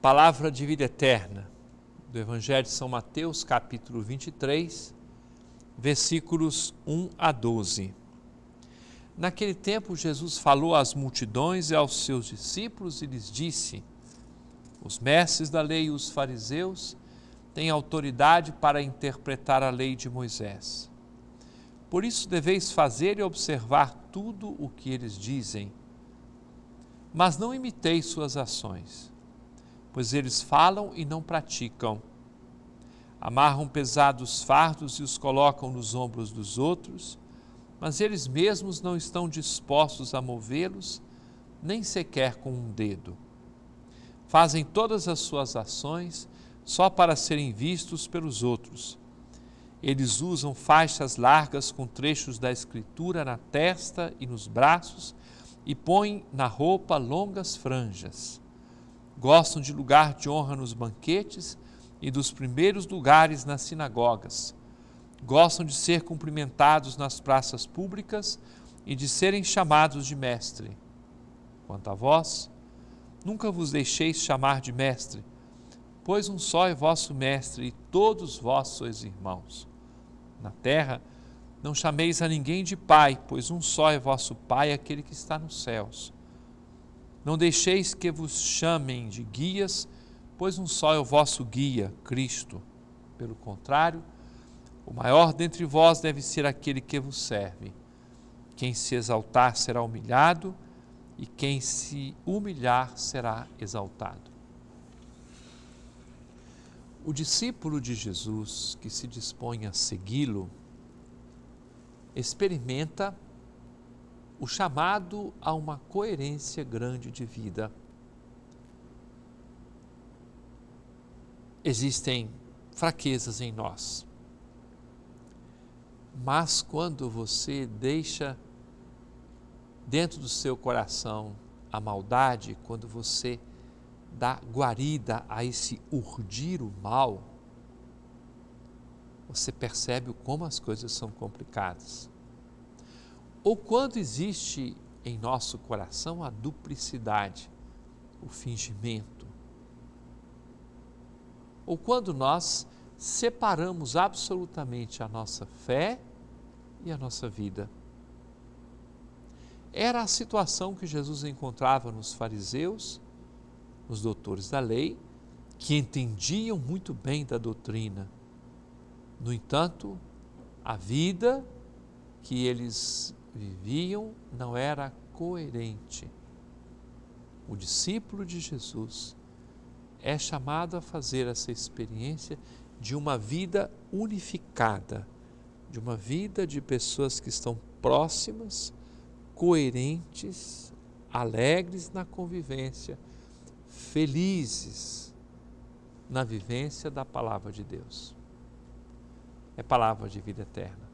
Palavra de vida eterna do Evangelho de São Mateus, capítulo 23, versículos 1 a 12. Naquele tempo, Jesus falou às multidões e aos seus discípulos e lhes disse: Os mestres da lei e os fariseus têm autoridade para interpretar a lei de Moisés. Por isso deveis fazer e observar tudo o que eles dizem, mas não imiteis suas ações pois eles falam e não praticam. Amarram pesados fardos e os colocam nos ombros dos outros, mas eles mesmos não estão dispostos a movê-los, nem sequer com um dedo. Fazem todas as suas ações só para serem vistos pelos outros. Eles usam faixas largas com trechos da Escritura na testa e nos braços e põem na roupa longas franjas gostam de lugar de honra nos banquetes e dos primeiros lugares nas sinagogas. Gostam de ser cumprimentados nas praças públicas e de serem chamados de mestre. Quanto a vós, nunca vos deixeis chamar de mestre, pois um só é vosso mestre e todos vós sois irmãos. Na terra, não chameis a ninguém de pai, pois um só é vosso pai, aquele que está nos céus. Não deixeis que vos chamem de guias, pois um só é o vosso guia, Cristo. Pelo contrário, o maior dentre vós deve ser aquele que vos serve. Quem se exaltar será humilhado, e quem se humilhar será exaltado. O discípulo de Jesus que se dispõe a segui-lo experimenta o chamado a uma coerência grande de vida. Existem fraquezas em nós, mas quando você deixa dentro do seu coração a maldade, quando você dá guarida a esse urdir o mal, você percebe como as coisas são complicadas ou quando existe em nosso coração a duplicidade, o fingimento, ou quando nós separamos absolutamente a nossa fé e a nossa vida. Era a situação que Jesus encontrava nos fariseus, nos doutores da lei, que entendiam muito bem da doutrina. No entanto, a vida que eles viviam não era coerente. O discípulo de Jesus é chamado a fazer essa experiência de uma vida unificada, de uma vida de pessoas que estão próximas, coerentes, alegres na convivência, felizes na vivência da palavra de Deus. É palavra de vida eterna.